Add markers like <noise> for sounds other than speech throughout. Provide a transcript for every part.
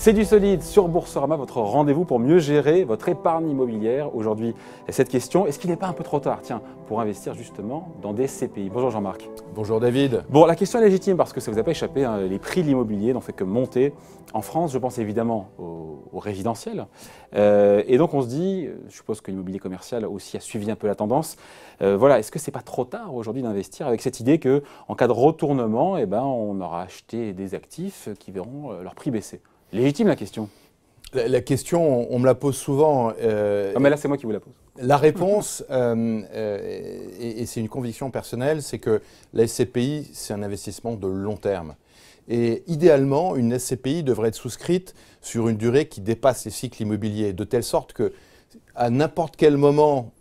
C'est du solide sur Boursorama, votre rendez-vous pour mieux gérer votre épargne immobilière. Aujourd'hui, cette question, est-ce qu'il n'est pas un peu trop tard, tiens, pour investir justement dans des CPI Bonjour Jean-Marc. Bonjour David. Bon, la question est légitime parce que ça ne vous a pas échappé, hein, les prix de l'immobilier n'ont fait que monter. En France, je pense évidemment au, résidentiels. résidentiel. Euh, et donc on se dit, je suppose que l'immobilier commercial aussi a suivi un peu la tendance. Euh, voilà, est-ce que c'est pas trop tard aujourd'hui d'investir avec cette idée que en cas de retournement, eh ben, on aura acheté des actifs qui verront euh, leur prix baisser Légitime la question. La, question, on me la pose souvent. Euh, non, mais là, c'est moi qui vous la pose. La réponse, euh, euh, et, et c'est une conviction personnelle, c'est que la SCPI, c'est un investissement de long terme. Et idéalement, une SCPI devrait être souscrite sur une durée qui dépasse les cycles immobiliers, de telle sorte que à n'importe quel moment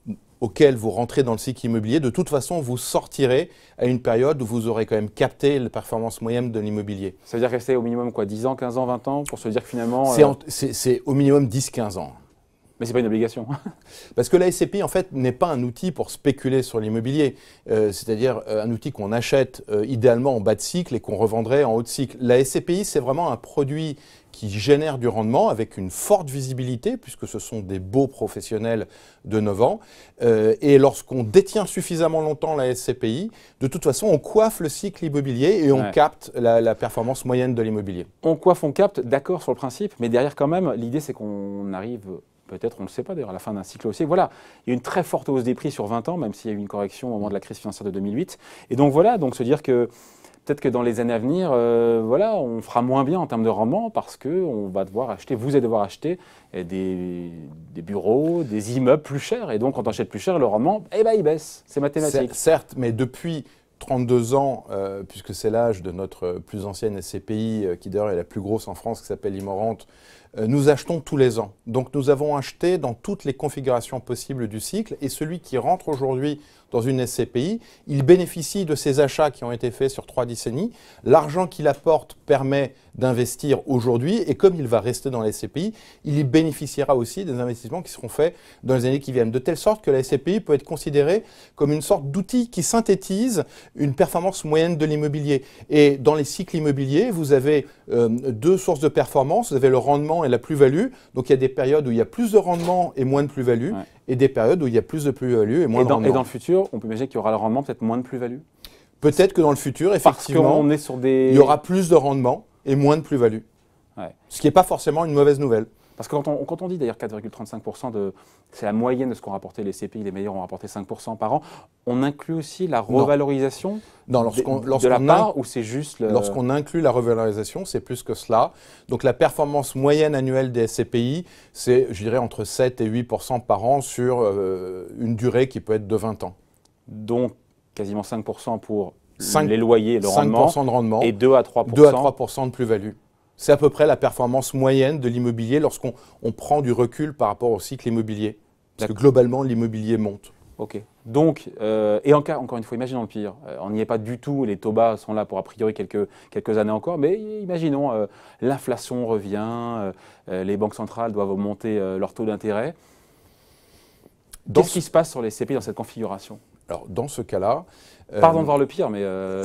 auquel vous rentrez dans le cycle immobilier, de toute façon, vous sortirez à une période où vous aurez quand même capté la performance moyenne de l'immobilier. Ça veut dire rester au minimum quoi 10 ans, 15 ans, 20 ans pour se dire que finalement. C'est euh, au minimum 10-15 ans. Mais ce n'est pas une obligation. <laughs> Parce que la SCPI, en fait, n'est pas un outil pour spéculer sur l'immobilier. Euh, c'est-à-dire euh, un outil qu'on achète idéalement en bas de cycle et qu'on revendrait en haut de cycle. La SCPI, c'est vraiment un produit qui génèrent du rendement avec une forte visibilité, puisque ce sont des beaux professionnels de 9 ans. Euh, et lorsqu'on détient suffisamment longtemps la SCPI, de toute façon, on coiffe le cycle immobilier et on capte la, la, performance moyenne de l'immobilier. On coiffe, on capte, d'accord sur le principe, mais derrière quand même, l'idée c'est qu'on arrive peut-être, on ne le sait pas d'ailleurs, à la fin d'un cycle aussi. Voilà, il y a une très forte hausse des prix sur 20 ans, même s'il y a eu une correction au moment de la crise financière de 2008. Et donc voilà, donc se dire que peut-être que dans les années à venir, euh, voilà, on fera moins bien en termes de rendement parce que on va devoir acheter, vous allez devoir acheter euh, des, bureaux, des immeubles plus chers. Et donc, quand on achète plus cher, le rendement, eh ben, il baisse. C'est mathématique. Certes, mais depuis 32 ans, euh, puisque c'est l'âge de notre plus ancienne SCPI, qui d'ailleurs est la plus grosse en France, qui s'appelle Immorante, euh, nous achetons tous les ans. Donc nous avons acheté dans toutes les configurations possibles du cycle et celui qui rentre aujourd'hui dans une SCPI, il bénéficie de ces achats qui ont été faits sur trois décennies. L'argent qu'il apporte permet d'investir aujourd'hui et comme il va rester dans la SCPI, il y bénéficiera aussi des investissements qui seront faits dans les années qui viennent. De telle sorte que la SCPI peut être considérée comme une sorte d'outil qui synthétise une performance moyenne de l'immobilier. Et dans les cycles immobiliers, vous avez euh, deux sources de performance. Vous avez le rendement la plus-value. Donc il y a des périodes où il y a plus de rendement et moins de plus-value, et des périodes où il y a plus de plus-value et moins de dans, rendement. Et dans le futur, on peut imaginer qu'il y aura le rendement, peut-être moins de plus-value Peut-être que dans le futur, effectivement, on est sur des... il y aura plus de rendement et moins de plus-value. Ce qui n'est pas forcément une mauvaise nouvelle. Parce que quand on, on dit d'ailleurs 4,35% de. C'est la moyenne de ce qu'ont rapporté les CPI, les meilleurs ont rapporté 5% par an. On inclut aussi la revalorisation non. lorsqu'on, ou c'est juste. Lorsqu'on inclut la revalorisation, c'est plus que cela. Donc la performance moyenne annuelle des CPI, c'est, je dirais, entre 7 et 8% par an sur euh, une durée qui peut être de 20 ans. Donc quasiment 5% pour les loyers le 5 rendement. de rendement. Et 2 à 2 à 3% de plus-value. C'est à peu près la performance moyenne de l'immobilier lorsqu'on prend du recul par rapport au cycle immobilier. Parce que globalement, l'immobilier monte. Ok. Donc, euh, et en cas, encore une fois, imaginons le pire. Euh, on n'y est pas du tout, les taux bas sont là pour a priori quelques, quelques années encore, mais imaginons, euh, l'inflation revient, les banques centrales doivent augmenter leur taux d'intérêt. Qu'est-ce qui se passe sur les CPI dans cette configuration Alors, dans ce cas-là, euh, Pardon de voir le pire, mais euh,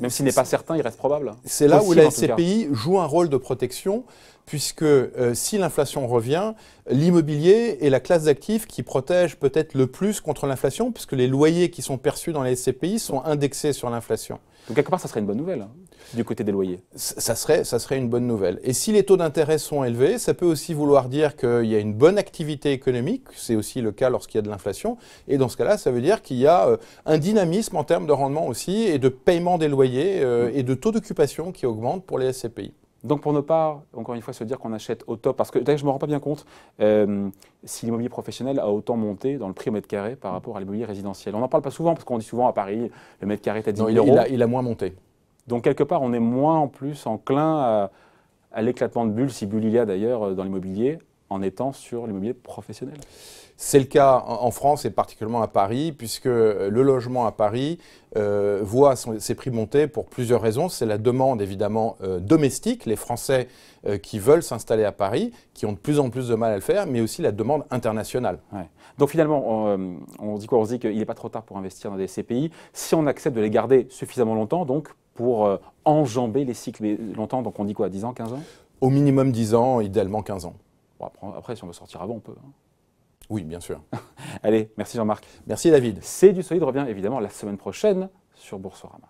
même s'il n'est pas certain, il reste probable. C'est là où la SCPI joue un rôle de protection puisque euh, si l'inflation revient, l'immobilier est la classe d'actifs qui protège peut-être le plus contre l'inflation, puisque les loyers qui sont perçus dans les SCPI sont indexés sur l'inflation. Donc quelque part, ça serait une bonne nouvelle hein, du côté des loyers. Ça, serait, ça serait une bonne nouvelle. Et si les taux d'intérêt sont élevés, ça peut aussi vouloir dire qu'il y a une bonne activité économique, c'est aussi le cas lorsqu'il y a de l'inflation, et dans ce cas-là, ça veut dire qu'il y a un dynamisme en termes de rendement aussi et de paiement des loyers euh, mm. et de taux d'occupation qui augmentent pour les SCPI. Donc pour ne pas, encore une fois, se dire qu'on achète au top, parce que je ne me rends pas bien compte euh, si l'immobilier professionnel a autant monté dans le prix au mètre carré par rapport à l'immobilier résidentiel. On n'en parle pas souvent, parce qu'on dit souvent à Paris, le mètre carré est à 10 non, il, euros. Il a, il a moins monté. Donc quelque part, on est moins en plus enclin à, à l'éclatement de bulle, si bulles il y a d'ailleurs euh, dans l'immobilier, en étant sur l'immobilier professionnel C'est le cas en France et particulièrement à Paris, puisque euh, le logement à Paris euh, voit ses prix monter pour plusieurs raisons. C'est la demande évidemment euh, domestique, les Français qui veulent s'installer à Paris, qui ont de plus en plus de mal à le faire, mais aussi la demande internationale. Donc finalement, on, dit quoi On dit qu'il n'est pas trop tard pour investir dans des CPI si on accepte de les garder suffisamment longtemps, donc pour enjamber les cycles longtemps. Donc on dit quoi 10 ans, 15 ans au minimum 10 ans, idéalement 15 ans après, si on veut sortir avant, on peut. Hein. Oui, bien sûr. <laughs> Allez, merci Jean-Marc. Merci David. C'est du solide revient évidemment la semaine prochaine sur Boursorama.